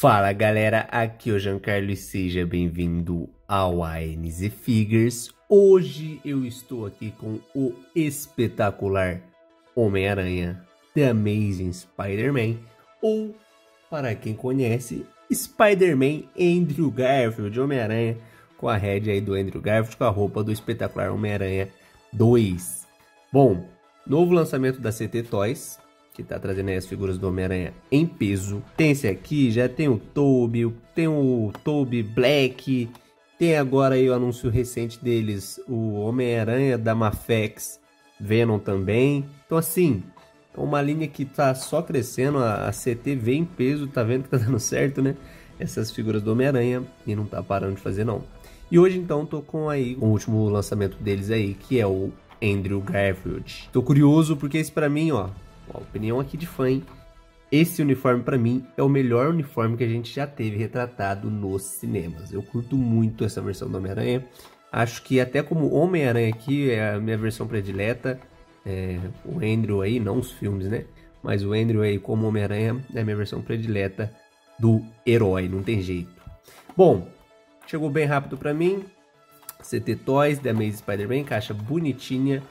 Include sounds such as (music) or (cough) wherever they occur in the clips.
Fala galera, aqui é o Giancarlo e seja bem-vindo ao ANZ Figures. Hoje eu estou aqui com o espetacular Homem-Aranha The Amazing Spider-Man, ou para quem conhece, Spider-Man Andrew Garfield, Homem-Aranha, com a head aí do Andrew Garfield, com a roupa do espetacular Homem-Aranha 2. Bom, novo lançamento da CT Toys, que tá trazendo aí as figuras do Homem-Aranha em peso. Tem esse aqui, já tem o Toby, tem o Toby Black, tem agora aí o anúncio recente deles, o Homem-Aranha da Mafex, Venom também. Então assim, é uma linha que tá só crescendo, a, a CT vem em peso, tá vendo que tá dando certo, né? Essas figuras do Homem-Aranha e não tá parando de fazer não. E hoje então tô com aí o último lançamento deles aí, que é o Andrew Garfield. Tô curioso porque esse para mim, ó, opinião aqui de fã, hein? Esse uniforme para mim é o melhor uniforme que a gente já teve retratado nos cinemas. Eu curto muito essa versão do Homem-Aranha. Acho que até como Homem-Aranha aqui é a minha versão predileta. É, o Andrew aí, não os filmes, né? Mas o Andrew aí como Homem-Aranha é a minha versão predileta do herói, não tem jeito. Bom, chegou bem rápido para mim. CT Toys da Amazing Spider-Man, caixa bonitinha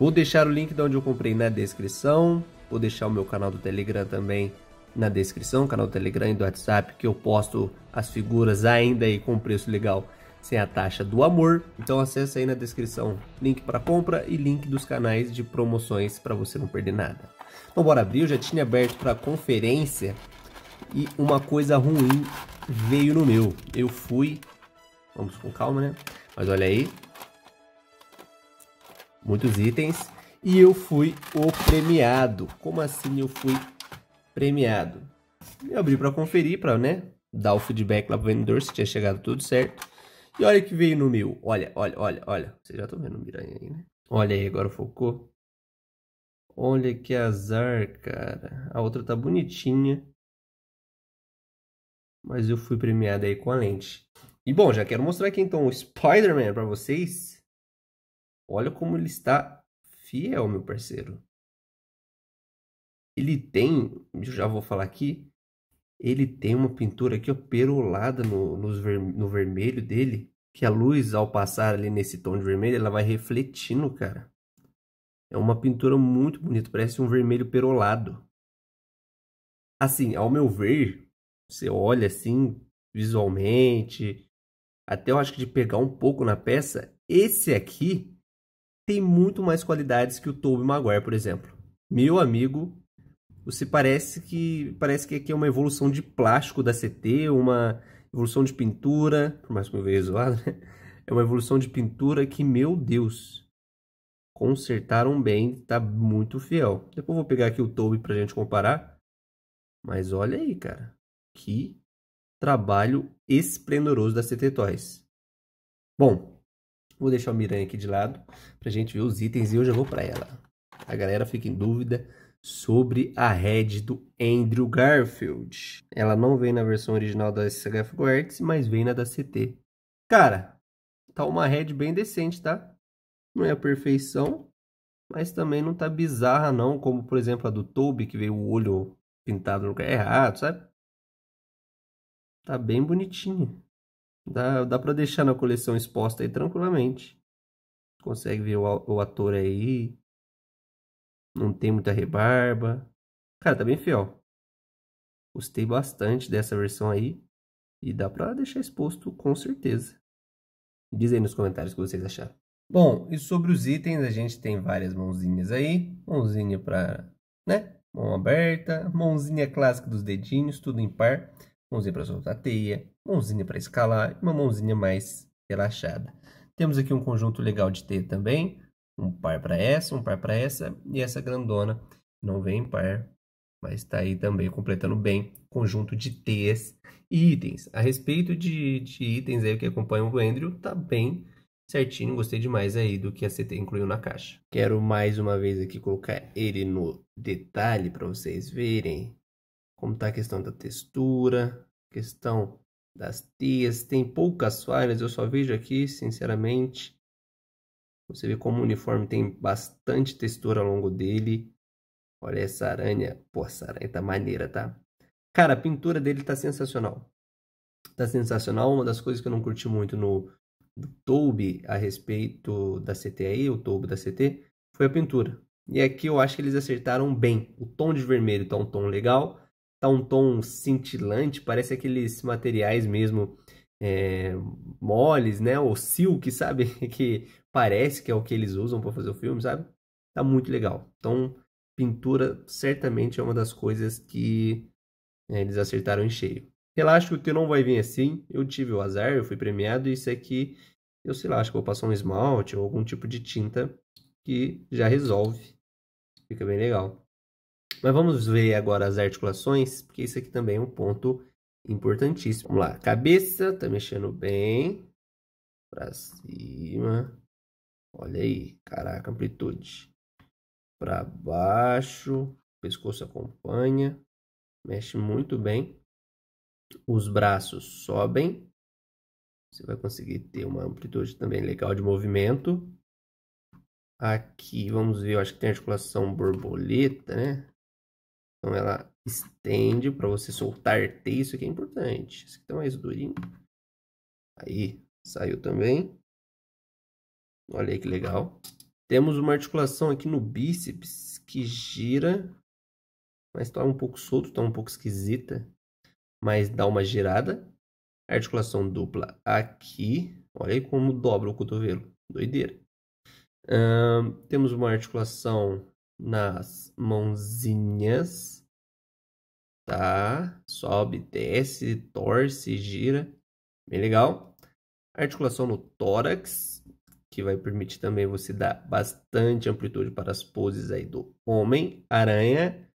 Vou deixar o link de onde eu comprei na descrição. Vou deixar o meu canal do Telegram também na descrição, canal do Telegram e do WhatsApp, que eu posto as figuras ainda aí com preço legal sem a taxa do amor. Então acessa aí na descrição, link para compra e link dos canais de promoções para você não perder nada. Então bora abrir, eu já tinha aberto para conferência e uma coisa ruim veio no meu. Eu fui, vamos com calma, né? Mas olha aí, muitos itens e eu fui o premiado. Como assim eu fui premiado? Eu abri para conferir, para né, dar o feedback lá pro vendedor se tinha chegado tudo certo. E olha que veio no mil. Olha, olha, olha, olha. Vocês já estão vendo o Miranha aí, né? Olha aí, agora focou. Olha que azar, cara. A outra tá bonitinha. Mas eu fui premiado aí com a lente. E bom, já quero mostrar aqui então o Spider-Man para vocês. Olha como ele está fiel, meu parceiro. Ele tem, já vou falar aqui, ele tem uma pintura aqui ó, perolada no, no, ver, no vermelho dele, que a luz ao passar ali nesse tom de vermelho, ela vai refletindo, cara. É uma pintura muito bonita, parece um vermelho perolado. Assim, ao meu ver, você olha assim visualmente, até eu acho que de pegar um pouco na peça, esse aqui tem muito mais qualidades que o Tobey Maguire, por exemplo. Meu amigo, você parece que parece que aqui é uma evolução de plástico da CT, uma evolução de pintura, por mais que eu veja zoado, né? É uma evolução de pintura que, meu Deus, consertaram bem, tá muito fiel. Depois vou pegar aqui o Toby pra gente comparar. Mas olha aí, cara, que trabalho esplendoroso da CT Toys. Bom, Vou deixar o Miranha aqui de lado pra gente ver os itens e eu já vou para ela. A galera fica em dúvida sobre a head do Andrew Garfield. Ela não vem na versão original da SGFGO Arts, mas vem na da CT. Cara, tá uma head bem decente, tá? Não é a perfeição, mas também não tá bizarra não, como por exemplo a do Toby, que veio o olho pintado no lugar errado, sabe? Tá bem bonitinho. Dá, dá pra deixar na coleção exposta aí tranquilamente. Consegue ver o, o ator aí. Não tem muita rebarba. Cara, tá bem fiel. Gostei bastante dessa versão aí. E dá pra deixar exposto com certeza. Diz aí nos comentários o que vocês acharam. Bom, e sobre os itens, a gente tem várias mãozinhas aí. Mãozinha para, né? Mão aberta, mãozinha clássica dos dedinhos, tudo em par. Mãozinha para soltar teia, mãozinha para escalar e uma mãozinha mais relaxada. Temos aqui um conjunto legal de T também, um par para essa, um par para essa e essa grandona não vem em par, mas está aí também completando bem conjunto de T's e itens. A respeito de, de itens aí que acompanham o Andrew, tá bem certinho, gostei demais aí do que a CT incluiu na caixa. Quero mais uma vez aqui colocar ele no detalhe para vocês verem como está a questão da textura, questão das teias, tem poucas falhas, eu só vejo aqui, sinceramente. Você vê como o uniforme tem bastante textura ao longo dele. Olha essa aranha. Pô, essa aranha tá maneira, tá? Cara, a pintura dele tá sensacional. Tá sensacional. Uma das coisas que eu não curti muito no Toby a respeito da aí o Toby da CT, foi a pintura. E aqui eu acho que eles acertaram bem. O tom de vermelho tá um tom legal tá um tom cintilante, parece aqueles materiais mesmo é, moles, né? Ou silk, sabe? (laughs) que parece que é o que eles usam para fazer o filme, sabe? Tá muito legal. Então, pintura certamente é uma das coisas que é, eles acertaram em cheio. Relaxa que o teu não vai vir assim. Eu tive o azar, eu fui premiado e isso aqui, é eu sei lá, acho que vou passar um esmalte ou algum tipo de tinta que já resolve. Fica bem legal. Mas vamos ver agora as articulações, porque isso aqui também é um ponto importantíssimo. Vamos lá, cabeça, tá mexendo bem. Pra cima. Olha aí, caraca, amplitude. Pra baixo, pescoço acompanha. Mexe muito bem. Os braços sobem. Você vai conseguir ter uma amplitude também legal de movimento. Aqui, vamos ver, eu acho que tem articulação borboleta, né? Então ela estende para você soltar T, isso aqui é importante. Isso aqui tá mais durinho. Aí, saiu também. Olha aí que legal. Temos uma articulação aqui no bíceps que gira, mas está um pouco solto, está um pouco esquisita, mas dá uma girada. Articulação dupla aqui. Olha aí como dobra o cotovelo. Doideira. temos uma articulação nas mãozinhas, tá? Sobe, desce, torce, gira. Bem legal. Articulação no tórax, que vai permitir também você dar bastante amplitude para as poses aí do homem, aranha.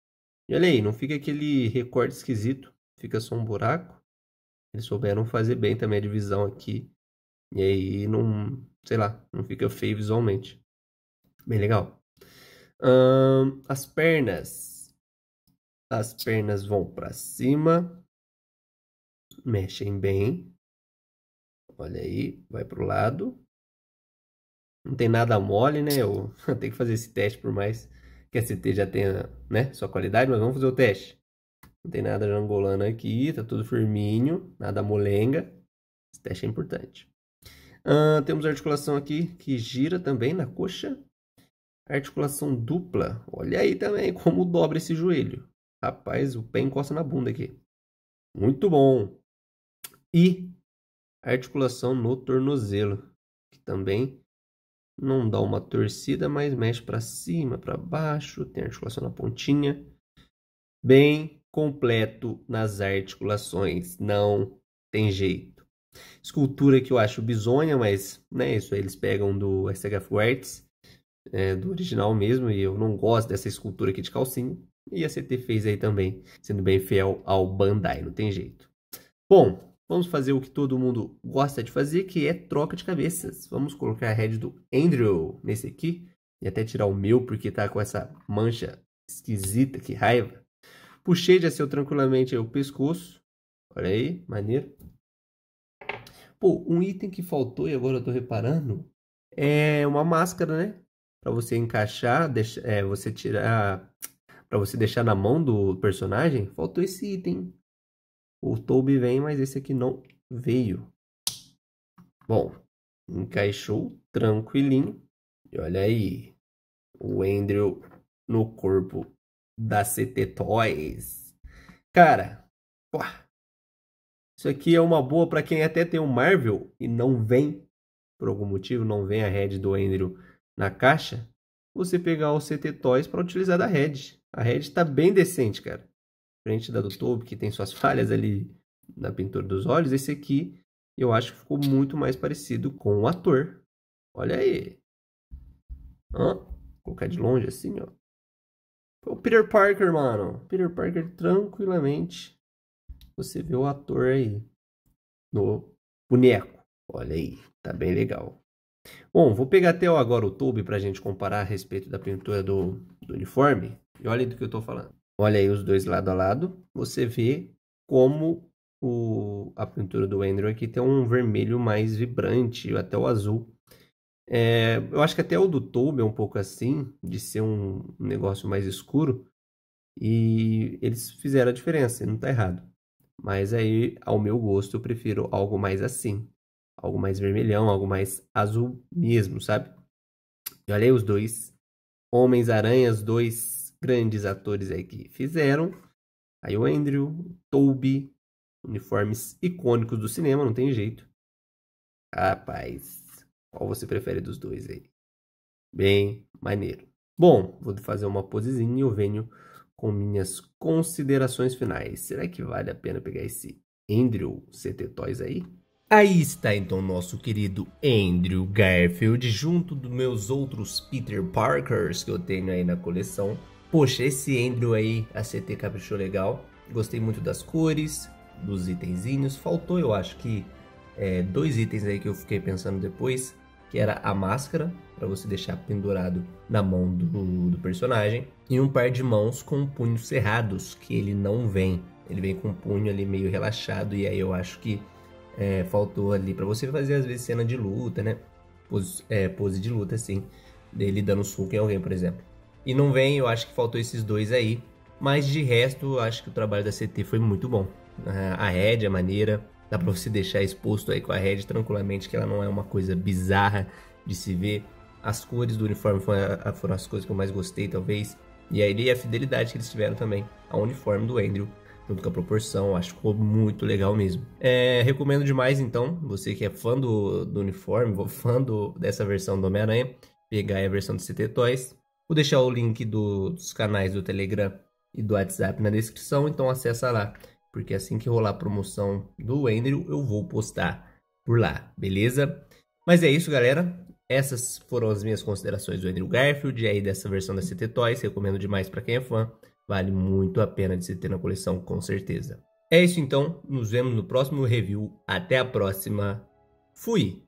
E olha aí, não fica aquele recorte esquisito, fica só um buraco. Eles souberam fazer bem também a divisão aqui. E aí não, sei lá, não fica feio visualmente. Bem legal. Um, as pernas. As pernas vão para cima. Mexem bem. Olha aí, vai pro lado. Não tem nada mole, né? Eu (laughs) tenho que fazer esse teste, por mais que a CT já tenha né, sua qualidade, mas vamos fazer o teste. Não tem nada jangolando aqui, tá tudo firminho, nada molenga. Esse teste é importante. Uh, temos a articulação aqui que gira também na coxa. Articulação dupla. Olha aí também (laughs) como dobra esse joelho. Rapaz, o pé encosta na bunda aqui. Muito bom. E articulação no tornozelo, que também não dá uma torcida, mas mexe para cima, para baixo, tem articulação na pontinha. Bem completo nas articulações, não tem jeito. Escultura que eu acho bizonha, mas né, isso aí eles pegam do SHF Arts é, do original mesmo, e eu não gosto dessa escultura aqui de calcinha. E a CT fez aí também, sendo bem fiel ao Bandai, não tem jeito. Bom, vamos fazer o que todo mundo gosta de fazer, que é troca de cabeças. Vamos colocar a head do Andrew nesse aqui, e até tirar o meu, porque tá com essa mancha esquisita, que raiva. Puxei de aceu tranquilamente o pescoço, olha aí, maneiro. Pô, um item que faltou e agora eu tô reparando é uma máscara, né? para você encaixar, deixa, é, você tirar, para você deixar na mão do personagem, faltou esse item. O Toby vem, mas esse aqui não veio. Bom, encaixou tranquilinho. E olha aí, o Andrew no corpo da CT Toys. Cara, isso aqui é uma boa para quem até tem o um Marvel e não vem, por algum motivo, não vem a head do Andrew na caixa, você pegar o CT Toys para utilizar da Red. A Red está bem decente, cara. Frente da do Tobe, que tem suas (laughs) falhas ali na pintura dos olhos, esse aqui eu acho que ficou muito mais parecido com o ator. Olha aí. Hã? Vou colocar de longe assim, ó. O Peter Parker, mano. Peter Parker, tranquilamente. Você vê o ator aí. No boneco. Olha aí. Tá bem legal. Bom, vou pegar até agora o tube para a gente comparar a respeito da pintura do, do uniforme. E olha do que eu estou falando. Olha aí os dois lado a lado. Você vê como o, a pintura do Andrew aqui tem um vermelho mais vibrante, até o azul. É, eu acho que até o do tube é um pouco assim, de ser um, um negócio mais escuro. E eles fizeram a diferença, não está errado. Mas aí, ao meu gosto, eu prefiro algo mais assim algo mais vermelhão, algo mais azul mesmo, sabe? olha olhei os dois Homens-Aranhas, dois grandes atores aí que fizeram. Aí o Andrew, o Toby, uniformes icônicos do cinema, não tem jeito. Rapaz, qual você prefere dos dois aí? Bem maneiro. Bom, vou fazer uma posezinha e eu venho com minhas considerações finais. Será que vale a pena pegar esse Andrew CT Toys aí? Aí está então nosso querido Andrew Garfield junto dos meus outros Peter Parkers que eu tenho aí na coleção. Poxa, esse Andrew aí, a CT caprichou legal. Gostei muito das cores, dos itenzinhos. Faltou, eu acho que, é, dois itens aí que eu fiquei pensando depois, que era a máscara, para você deixar pendurado na mão do, do personagem, e um par de mãos com punhos cerrados, que ele não vem. Ele vem com o punho ali meio relaxado, e aí eu acho que é, faltou ali para você fazer às vezes cena de luta, né? Pose, é, pose de luta, assim, dele dando soco em alguém, por exemplo. E não vem, eu acho que faltou esses dois aí. Mas de resto, eu acho que o trabalho da CT foi muito bom. Ah, a Red, a é maneira, dá pra você deixar exposto aí com a Red tranquilamente, que ela não é uma coisa bizarra de se ver. As cores do uniforme foram as coisas que eu mais gostei, talvez. E aí, e a fidelidade que eles tiveram também ao uniforme do Andrew junto com a proporção. Acho que ficou muito legal mesmo. É, recomendo demais, então, você que é fã do, do uniforme, fã do, dessa versão do Homem-Aranha, pegar a versão do CT Toys. Vou deixar o link do, dos canais do Telegram e do WhatsApp na descrição, então acessa lá. Porque assim que rolar a promoção do Andrew, eu vou postar por lá, beleza? Mas é isso, galera. Essas foram as minhas considerações do Andrew Garfield e aí dessa versão da CT Toys. Recomendo demais para quem é fã. Vale muito a pena de se ter na coleção, com certeza. É isso então, nos vemos no próximo review. Até a próxima. Fui!